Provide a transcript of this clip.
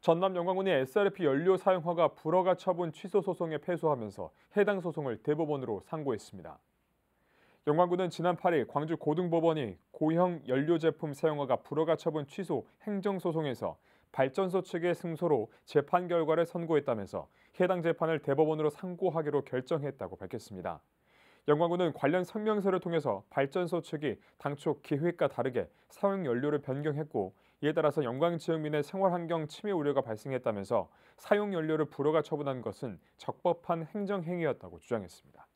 전남 영광군이 s r p 연료 사용 허가 불허가 처분 취소 소송에 패소하면서 해당 소송을 대법원으로 상고했습니다. 영광군은 지난 8일 광주 고등법원이 고형 연료 제품 사용 허가 불허가 처분 취소 행정 소송에서 발전소 측의 승소로 재판 결과를 선고했다면서 해당 재판을 대법원으로 상고하기로 결정했다고 밝혔습니다. 영광군은 관련 성명서를 통해서 발전소 측이 당초 기획과 다르게 사용 연료를 변경했고 이에 따라서 영광 지역민의 생활환경 침해 우려가 발생했다면서 사용연료를 불허가 처분한 것은 적법한 행정행위였다고 주장했습니다.